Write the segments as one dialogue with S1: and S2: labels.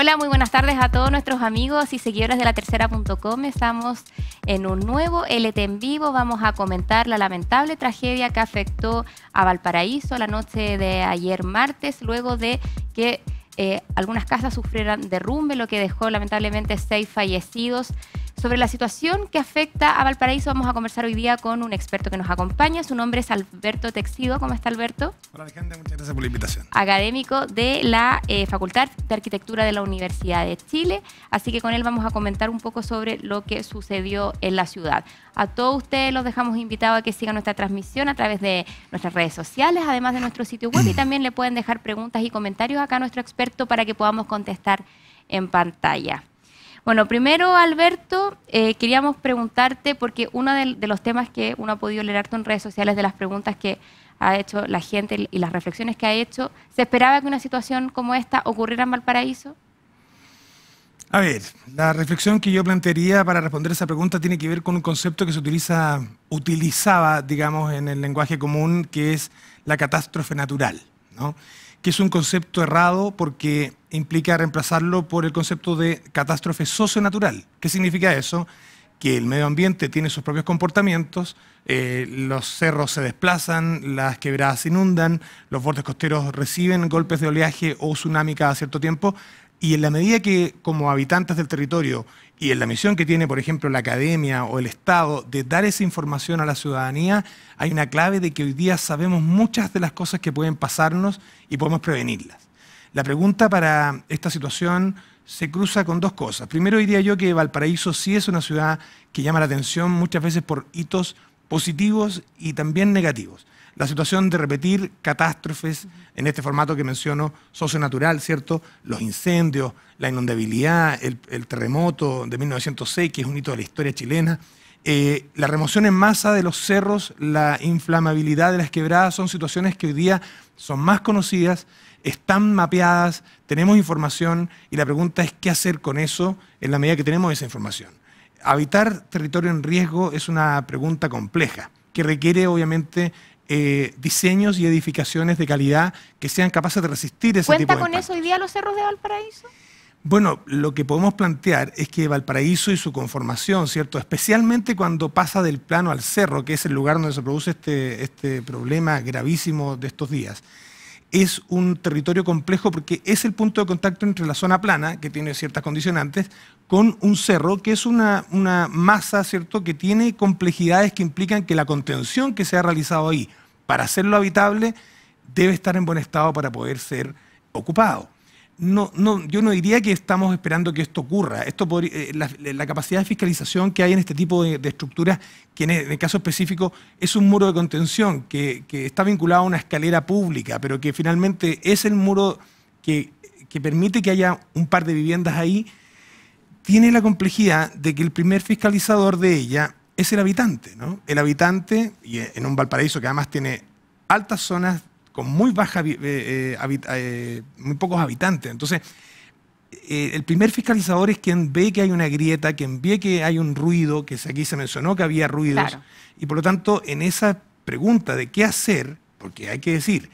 S1: Hola, muy buenas tardes a todos nuestros amigos y seguidores de la tercera.com. Estamos en un nuevo LT en vivo. Vamos a comentar la lamentable tragedia que afectó a Valparaíso la noche de ayer martes, luego de que eh, algunas casas sufrieran derrumbe, lo que dejó lamentablemente seis fallecidos. Sobre la situación que afecta a Valparaíso vamos a conversar hoy día con un experto que nos acompaña. Su nombre es Alberto Texido. ¿Cómo está Alberto?
S2: Hola Alejandra, muchas gracias por la invitación.
S1: Académico de la eh, Facultad de Arquitectura de la Universidad de Chile. Así que con él vamos a comentar un poco sobre lo que sucedió en la ciudad. A todos ustedes los dejamos invitados a que sigan nuestra transmisión a través de nuestras redes sociales, además de nuestro sitio web y también le pueden dejar preguntas y comentarios acá a nuestro experto para que podamos contestar en pantalla. Bueno, primero, Alberto, eh, queríamos preguntarte, porque uno de, los temas que uno ha podido leer en redes sociales, de las preguntas que ha hecho la gente y las reflexiones que ha hecho, ¿se esperaba que una situación como esta ocurriera en Valparaíso?
S2: A ver, la reflexión que yo plantearía para responder esa pregunta tiene que ver con un concepto que se utiliza, utilizaba, digamos, en el lenguaje común, que es la catástrofe natural. ¿no? que es un concepto errado porque implica reemplazarlo por el concepto de catástrofe natural ¿Qué significa eso? Que el medio ambiente tiene sus propios comportamientos, eh, los cerros se desplazan, las quebradas se inundan, los bordes costeros reciben golpes de oleaje o tsunami cada cierto tiempo, y en la medida que como habitantes del territorio y en la misión que tiene, por ejemplo, la academia o el Estado de dar esa información a la ciudadanía, hay una clave de que hoy día sabemos muchas de las cosas que pueden pasarnos y podemos prevenirlas. La pregunta para esta situación se cruza con dos cosas. Primero diría yo que Valparaíso sí es una ciudad que llama la atención muchas veces por hitos positivos y también negativos la situación de repetir catástrofes en este formato que menciono, socio-natural, ¿cierto? Los incendios, la inundabilidad, el, terremoto de 1906, que es un hito de la historia chilena. Eh, la remoción en masa de los cerros, la inflamabilidad de las quebradas, son situaciones que hoy día son más conocidas, están mapeadas, tenemos información y la pregunta es qué hacer con eso en la medida que tenemos esa información. Habitar territorio en riesgo es una pregunta compleja que requiere obviamente eh, diseños y edificaciones de calidad que sean capaces de resistir ese ¿Cuenta ¿Cuenta
S1: con eso hoy día los cerros de Valparaíso?
S2: Bueno, lo que podemos plantear es que Valparaíso y su conformación, ¿cierto? Especialmente cuando pasa del plano al cerro, que es el lugar donde se produce este, este, problema gravísimo de estos días es un territorio complejo porque es el punto de contacto entre la zona plana, que tiene ciertas condicionantes, con un cerro, que es una, una, masa, ¿cierto?, que tiene complejidades que implican que la contención que se ha realizado ahí para hacerlo habitable, debe estar en buen estado para poder ser ocupado. No, no, yo no diría que estamos esperando que esto ocurra. Esto eh, la, capacidad de fiscalización que hay en este tipo de, estructuras, que e, en el, caso específico es un muro de contención que, está vinculado a una escalera pública, pero que finalmente es el muro que permite que haya un par de viviendas ahí, tiene la complejidad de que el primer fiscalizador de ella es el habitante. ¿no? El habitante, y e, en un Valparaíso que además tiene altas zonas con muy, baja, eh, eh, eh, muy pocos habitantes. Entonces, el primer fiscalizador es quien ve que hay una grieta, quien ve que hay un ruido, que aquí se mencionó que había ruidos, y por lo tanto, en esa pregunta de qué hacer, porque hay que decir,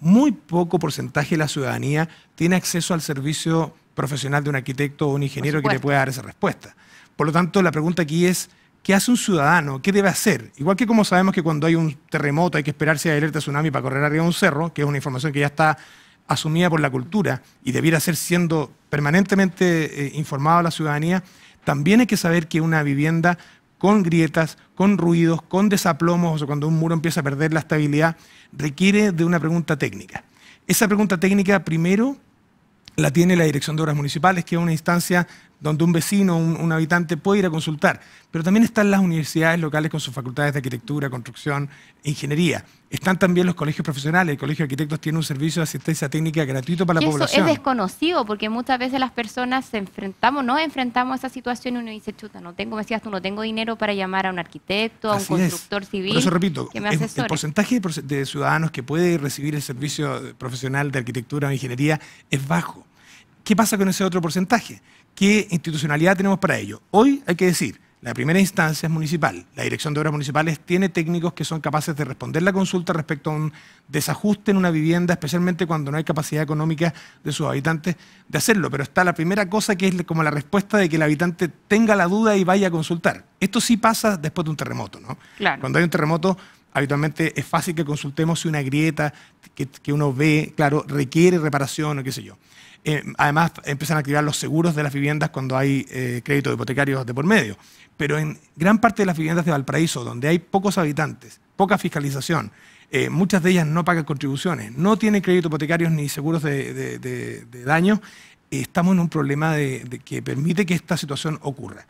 S2: muy poco porcentaje de la ciudadanía tiene acceso al servicio profesional de un arquitecto o un ingeniero que le pueda dar esa respuesta. Por lo tanto, la pregunta aquí es, ¿Qué hace un ciudadano? ¿Qué debe hacer? Igual que como sabemos que cuando hay un terremoto hay que esperarse si hay alerta tsunami para correr arriba de un cerro, que es una información que ya está asumida por la cultura y debiera ser siendo permanentemente informada eh, informada la ciudadanía, también hay que saber que una vivienda con grietas, con ruidos, con desaplomos, o cuando un muro empieza a perder la estabilidad, requiere de una pregunta técnica. Esa pregunta técnica primero la tiene la Dirección de Obras Municipales, que es una instancia donde un vecino, un, habitante puede ir a consultar. Pero también están las universidades locales con sus facultades de arquitectura, construcción, e ingeniería. Están también los colegios profesionales. El Colegio de Arquitectos tiene un servicio de asistencia técnica gratuito para la población. Eso es
S1: desconocido porque muchas veces las personas se enfrentamos, no enfrentamos a esa situación y uno dice, chuta, no tengo, me decías tú, no tengo dinero para llamar a un arquitecto, a un constructor civil. Por eso repito, el
S2: porcentaje de ciudadanos que puede recibir el servicio profesional de arquitectura o ingeniería es bajo. ¿Qué pasa con ese otro porcentaje? ¿Qué institucionalidad tenemos para ello? Hoy hay que decir, la primera instancia es municipal. La Dirección de Obras Municipales tiene técnicos que son capaces de responder la consulta respecto a un desajuste en una vivienda, especialmente cuando no hay capacidad económica de sus habitantes de hacerlo. Pero está la primera cosa que es como la respuesta de que el habitante tenga la duda y vaya a consultar. Esto sí pasa después de un terremoto, ¿no? Cuando hay un terremoto, habitualmente es fácil que consultemos si una grieta que, que uno ve, claro, requiere reparación o qué sé yo. Eh, además, empiezan a activar los seguros de las viviendas cuando hay eh, crédito hipotecario hipotecarios de por medio. Pero en gran parte de las viviendas de Valparaíso, donde hay pocos habitantes, poca fiscalización, eh, muchas de ellas no pagan contribuciones, no tienen créditos hipotecarios ni seguros de, de daño, estamos en un problema que permite que esta situación ocurra.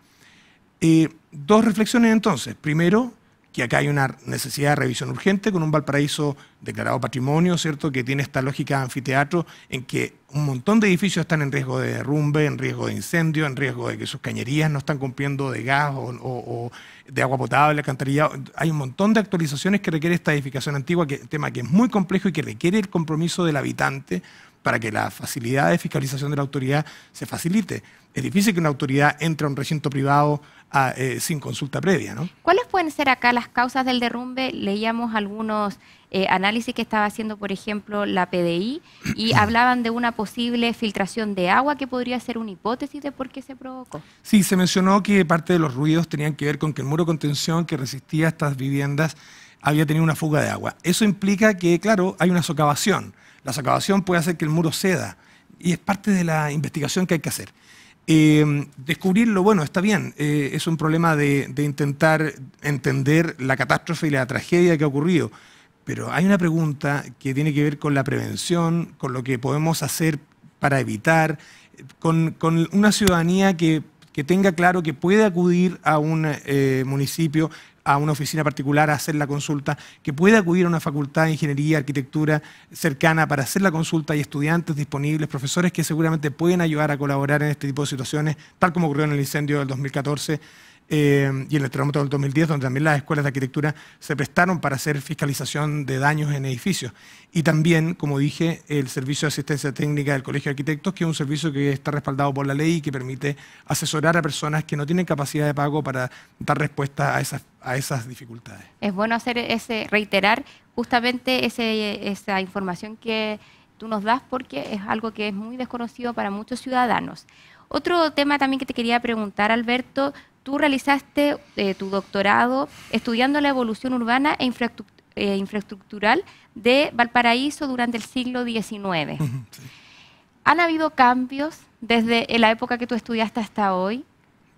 S2: dos reflexiones entonces. Primero, que acá hay una necesidad de revisión urgente con un Valparaíso declarado patrimonio, ¿cierto? Que tiene esta lógica de anfiteatro en que un montón de edificios están en riesgo de derrumbe, en riesgo de incendio, en riesgo de que sus cañerías no están cumpliendo de gas o, de agua potable, alcantarillado. Hay un montón de actualizaciones que requiere esta edificación antigua, que tema que es muy complejo y que requiere el compromiso del habitante para que la facilidad de fiscalización de la autoridad se facilite. Es difícil que una autoridad entre a un recinto privado ah, eh, sin consulta previa. ¿no?
S1: ¿Cuáles pueden ser acá las causas del derrumbe? Leíamos algunos eh, análisis que estaba haciendo, por ejemplo, la PDI y hablaban de una posible filtración de agua que podría ser una hipótesis de por qué se provocó.
S2: Sí, se mencionó que parte de los ruidos tenían que ver con que el muro contención que resistía estas viviendas había tenido una fuga de agua. Eso implica que, claro, hay una socavación. La socavación puede hacer que el muro ceda y es parte de la investigación que hay que hacer. Eh, descubrirlo, bueno, está bien, eh, es un problema de, intentar entender la catástrofe y la tragedia que ha ocurrido, pero hay una pregunta que tiene que ver con la prevención, con lo que podemos hacer para evitar, con, una ciudadanía que, tenga claro que puede acudir a un eh, municipio, a una oficina particular a hacer la consulta, que pueda acudir a una facultad de ingeniería, arquitectura cercana para hacer la consulta. y estudiantes disponibles, profesores que seguramente pueden ayudar a colaborar en este tipo de situaciones, tal como ocurrió en el incendio del 2014. Eh, y en el terremoto del 2010, donde también las escuelas de arquitectura se prestaron para hacer fiscalización de daños en edificios. Y también, como dije, el servicio de asistencia técnica del Colegio de Arquitectos, que es un servicio que está respaldado por la ley y que permite asesorar a personas que no tienen capacidad de pago para dar respuesta a esas, a esas dificultades.
S1: Es bueno hacer ese, reiterar justamente esa información que tú nos das porque es algo que es muy desconocido para muchos ciudadanos. Otro tema también que te quería preguntar, Alberto, Tú realizaste eh, tu doctorado estudiando la evolución urbana e eh, infraestructural de Valparaíso durante el siglo XIX. ¿Han habido cambios desde la época que tú estudiaste hasta hoy?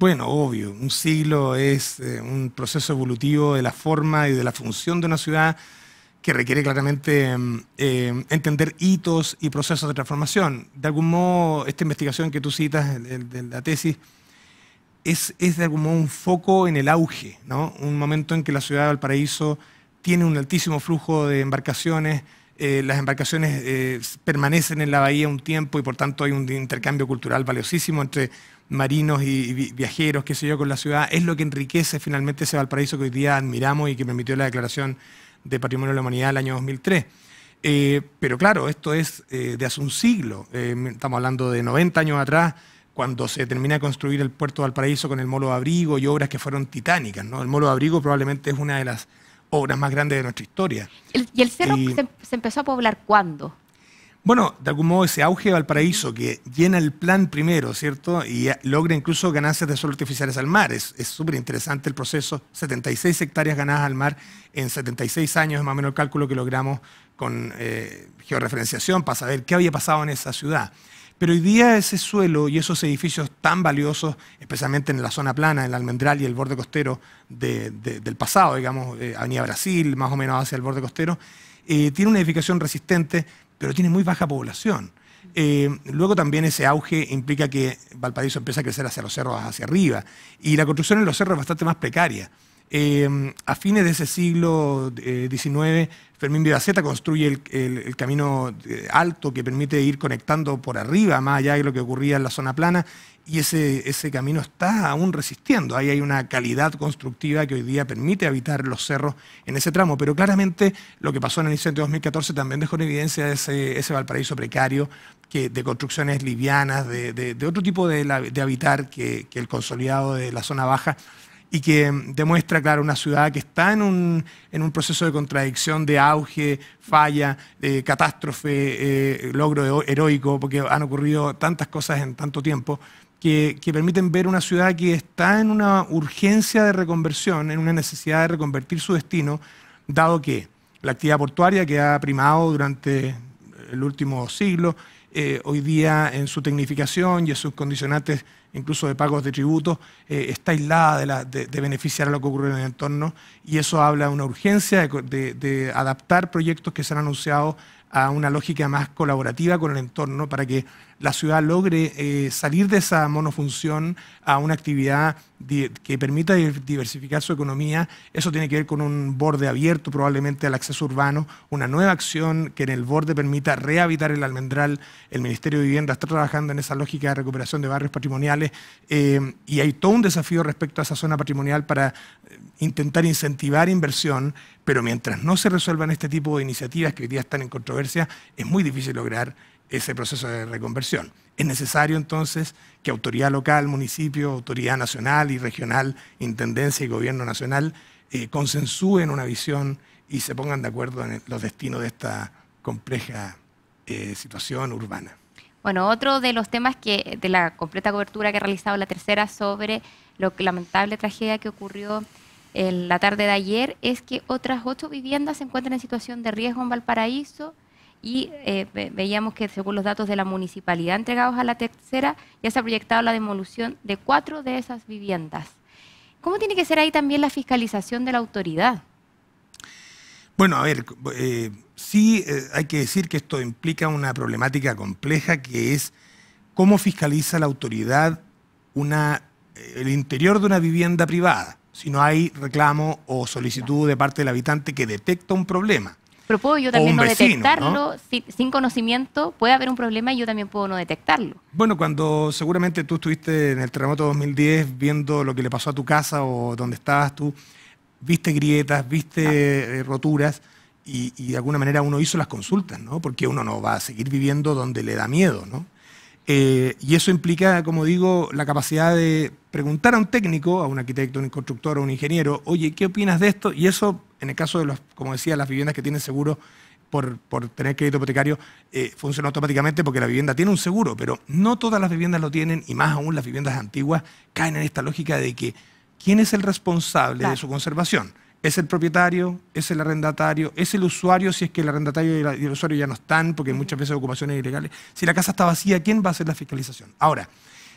S2: Bueno, obvio, un siglo es eh, un proceso evolutivo de la forma y de la función de una ciudad que requiere claramente mm, entender hitos y procesos de transformación. De algún modo, esta investigación que tú citas en la tesis es, es de algún un foco en el auge, un momento en que la ciudad de Valparaíso tiene un altísimo flujo de embarcaciones, eh, las embarcaciones eh, permanecen en la bahía un tiempo y por tanto hay un intercambio cultural valiosísimo entre marinos y, viajeros, qué sé yo, con la ciudad. Es lo que enriquece finalmente ese Valparaíso que hoy día admiramos y que permitió la Declaración de Patrimonio de la Humanidad el año 2003. Eh, pero claro, esto es de hace un siglo, estamos hablando de 90 años atrás, cuando se termina de construir el puerto de Valparaíso con el Molo de Abrigo y obras que fueron titánicas. ¿no? El Molo de Abrigo probablemente es una de las obras más grandes de nuestra historia.
S1: ¿Y el cerro se, empezó a poblar cuándo?
S2: Bueno, de algún modo ese auge de Valparaíso que llena el plan primero, ¿cierto? Y logra incluso ganancias de suelo artificiales al mar. Es súper interesante el proceso. 76 hectáreas ganadas al mar en 76 años, es más o menos el cálculo que logramos con eh, georreferenciación para saber qué había pasado en esa ciudad. Pero hoy día ese suelo y esos edificios tan valiosos, especialmente en la zona plana, en el almendral y el borde costero del pasado, digamos, eh, Avenida Brasil, más o menos hacia el borde costero, eh, tiene una edificación resistente, pero tiene muy baja población. Eh, luego también ese auge implica que Valparaíso empieza a crecer hacia los cerros, hacia arriba, y la construcción en los cerros es bastante más precaria. Em, a fines de ese siglo XIX, eh, Fermín Vivaceta construye el, camino eh, alto que permite ir conectando por arriba, más allá de lo que ocurría en la zona plana, y ese, camino está aún resistiendo. Ahí hay una calidad constructiva que hoy día permite habitar los cerros en ese tramo, pero claramente lo que pasó en el inicio de 2014 también dejó en evidencia ese, ese Valparaíso precario que, de construcciones livianas, de, otro tipo de, habitar que el consolidado de la zona baja y que demuestra, claro, una ciudad que está en un, en un proceso de contradicción, de auge, falla, catástrofe, eh, logro heroico, porque han ocurrido tantas cosas en tanto tiempo, que, permiten ver una ciudad que está en una urgencia de reconversión, en una necesidad de reconvertir su destino, dado que la actividad portuaria que ha primado durante el último siglo, eh, hoy día en su tecnificación y en sus condicionantes incluso de pagos de tributos, eh, está aislada de, la, de, beneficiar a lo que ocurre en el entorno y eso habla de una urgencia de adaptar proyectos que se han anunciado a una lógica más colaborativa con el entorno para que la ciudad logre eh, salir de esa monofunción a una actividad que permita diversificar su economía. Eso tiene que ver con un borde abierto probablemente al acceso urbano, una nueva acción que en el borde permita rehabilitar el almendral. El Ministerio de Vivienda está trabajando en esa lógica de recuperación de barrios patrimoniales eh, y hay todo un desafío respecto a esa zona patrimonial para eh, intentar incentivar inversión, pero mientras no se resuelvan este tipo de iniciativas que hoy día están en controversia, es muy difícil lograr ese proceso de reconversión. Es necesario entonces que autoridad local, municipio, autoridad nacional y regional, intendencia y gobierno nacional eh, consensúen una visión y se pongan de acuerdo en los destinos de esta compleja eh, situación urbana.
S1: Bueno, otro de los temas que de la completa cobertura que ha realizado la tercera sobre la lamentable tragedia que ocurrió en la tarde de ayer es que otras ocho viviendas se encuentran en situación de riesgo en Valparaíso y eh, veíamos que según los datos de la municipalidad entregados a la tercera, ya se ha proyectado la demolición de cuatro de esas viviendas. ¿Cómo tiene que ser ahí también la fiscalización de la autoridad?
S2: Bueno, a ver, eh, sí eh, hay que decir que esto implica una problemática compleja que es cómo fiscaliza la autoridad el interior de una vivienda privada, si no hay reclamo o solicitud de parte del habitante que detecta un problema.
S1: Pero puedo yo también no detectarlo, Sin, conocimiento puede haber un problema y yo también puedo no detectarlo.
S2: Bueno, cuando seguramente tú estuviste en el terremoto 2010 viendo lo que le pasó a tu casa o donde estabas tú, viste grietas, viste ah. eh, roturas y de alguna manera uno hizo las consultas, ¿no? Porque uno no va a seguir viviendo donde le da miedo, ¿no? Eh, y eso implica, como digo, la capacidad de preguntar a un técnico, a un arquitecto, a un constructor, a un ingeniero, oye, ¿qué opinas de esto? Y eso, en el caso de como decía, las viviendas que tienen seguro por, tener crédito hipotecario, eh, funciona automáticamente porque la vivienda tiene un seguro, pero no todas las viviendas lo tienen y más aún las viviendas antiguas caen en esta lógica de que quién es el responsable de su conservación es el propietario, es el arrendatario, es el usuario, si es que el arrendatario y, el usuario ya no están, porque muchas veces ocupaciones ilegales. Si la casa está vacía, ¿quién va a hacer la fiscalización? Ahora,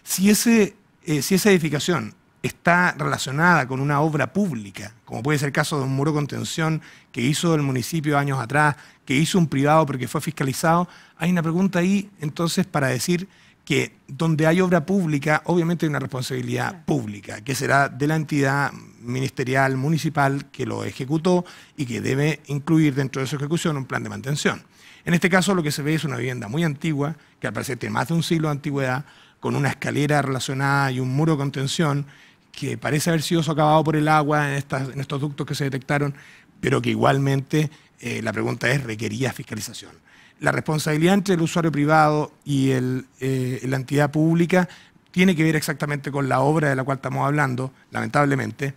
S2: si, ese, eh, si esa edificación está relacionada con una obra pública, como puede ser el caso de un muro contención que hizo el municipio años atrás, que hizo un privado porque fue fiscalizado, hay una pregunta ahí entonces para decir que donde hay obra pública, obviamente hay una responsabilidad pública, que será de la entidad ministerial, municipal, que lo ejecutó y que debe incluir dentro de su ejecución un plan de mantención. En este caso lo que se ve es una vivienda muy antigua, que al parecer tiene más de un siglo de antigüedad, con una escalera relacionada y un muro de contención, que parece haber sido socavado por el agua en, estos ductos que se detectaron, pero que igualmente eh, la pregunta es, ¿requería fiscalización? la responsabilidad entre el usuario privado y eh, la entidad pública tiene que ver exactamente con la obra de la cual estamos hablando, lamentablemente.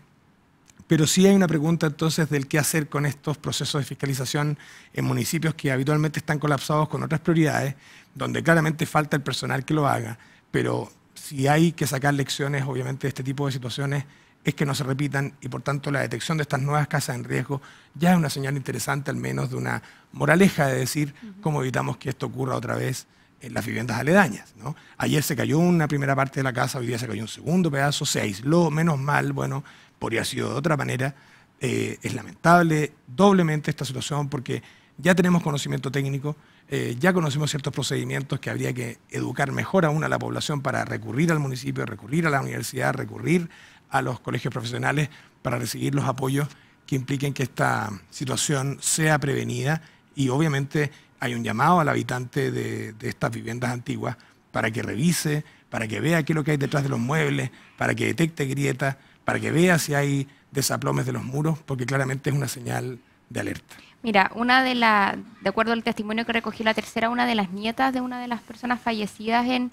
S2: Pero sí hay una pregunta entonces del qué hacer con estos procesos de fiscalización en municipios que habitualmente están colapsados con otras prioridades, donde claramente falta el personal que lo haga. Pero si hay que sacar lecciones, obviamente, de este tipo de situaciones, es que no se repitan y por tanto la detección de estas nuevas casas en riesgo ya es una señal interesante, al menos de una moraleja de decir cómo evitamos que esto ocurra otra vez en las viviendas aledañas. ¿no? Ayer se cayó una primera parte de la casa, hoy día se cayó un segundo pedazo, se aisló, menos mal, bueno, podría haber sido de otra manera. Eh, es lamentable doblemente esta situación porque ya tenemos conocimiento técnico, eh, ya conocemos ciertos procedimientos que habría que educar mejor aún a la población para recurrir al municipio, recurrir a la universidad, recurrir a los colegios profesionales para recibir los apoyos que impliquen que esta situación sea prevenida y obviamente hay un llamado al habitante de, estas viviendas antiguas para que revise, para que vea qué es lo que hay detrás de los muebles, para que detecte grietas, para que vea si hay desaplomes de los muros, porque claramente es una señal de alerta.
S1: Mira, una de la de acuerdo al testimonio que recogió la tercera, una de las nietas de una de las personas fallecidas en,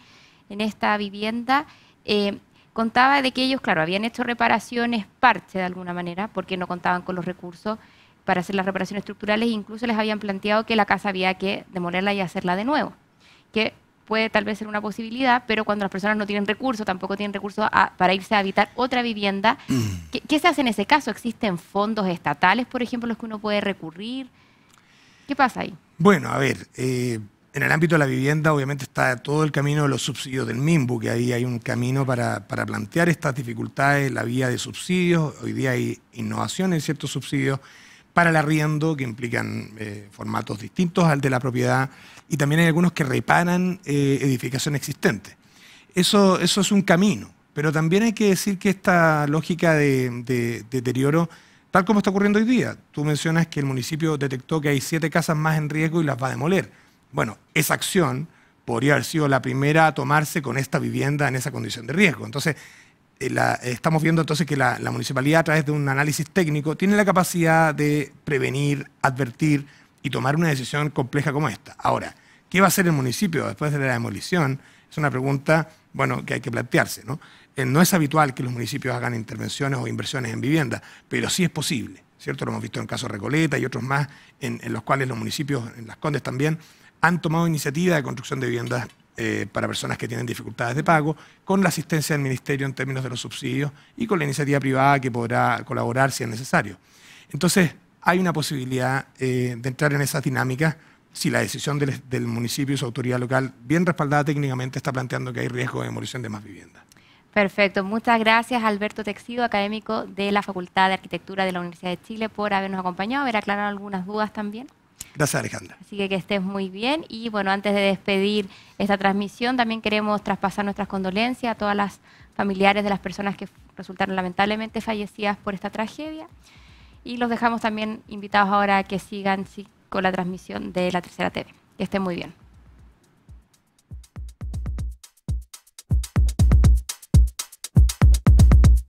S1: esta vivienda, eh, contaba de que ellos, claro, habían hecho reparaciones parche de alguna manera, porque no contaban con los recursos para hacer las reparaciones estructurales, e incluso les habían planteado que la casa había que demolerla y hacerla de nuevo, que puede tal vez ser una posibilidad, pero cuando las personas no tienen recursos, tampoco tienen recursos para irse a habitar otra vivienda, mm. ¿qué, se hace en ese caso? ¿Existen fondos estatales, por ejemplo, los que uno puede recurrir? ¿Qué pasa ahí?
S2: Bueno, a ver, eh, en el ámbito de la vivienda, obviamente, está todo el camino de los subsidios del MIMBU, que ahí hay un camino para, plantear estas dificultades, la vía de subsidios. Hoy día hay innovaciones en ciertos subsidios para el arriendo, que implican eh, formatos distintos al de la propiedad, y también hay algunos que reparan eh, edificación existente. Eso, eso es un camino, pero también hay que decir que esta lógica de, de deterioro, tal como está ocurriendo hoy día, tú mencionas que el municipio detectó que hay siete casas más en riesgo y las va a demoler bueno, esa acción podría haber sido la primera a tomarse con esta vivienda en esa condición de riesgo. Entonces, eh, estamos viendo entonces que la, municipalidad, a través de un análisis técnico, tiene la capacidad de prevenir, advertir y tomar una decisión compleja como esta. Ahora, ¿qué va a hacer el municipio después de la demolición? Es una pregunta, bueno, que hay que plantearse, ¿no? Eh, es habitual que los municipios hagan intervenciones o inversiones en vivienda, pero sí es posible, ¿cierto? Lo hemos visto en el caso Recoleta y otros más, en los cuales los municipios, en las Condes también, han tomado iniciativa de construcción de viviendas eh, para personas que tienen dificultades de pago, con la asistencia del Ministerio en términos de los subsidios y con la iniciativa privada que podrá colaborar si es necesario. Entonces, hay una posibilidad eh, de entrar en esa dinámica si la decisión del, del municipio y su autoridad local, bien respaldada técnicamente, está planteando que hay riesgo de demolición de más viviendas.
S1: Perfecto. Muchas gracias, Alberto Texido, académico de la Facultad de Arquitectura de la Universidad de Chile, por habernos acompañado, haber aclarado algunas dudas también.
S2: Gracias, Alejandra.
S1: Así que que estés muy bien. Y bueno, antes de despedir esta transmisión, también queremos traspasar nuestras condolencias a todas las familiares de las personas que resultaron lamentablemente fallecidas por esta tragedia. Y los dejamos también invitados ahora a que sigan con la transmisión de la Tercera TV. Que estén muy bien.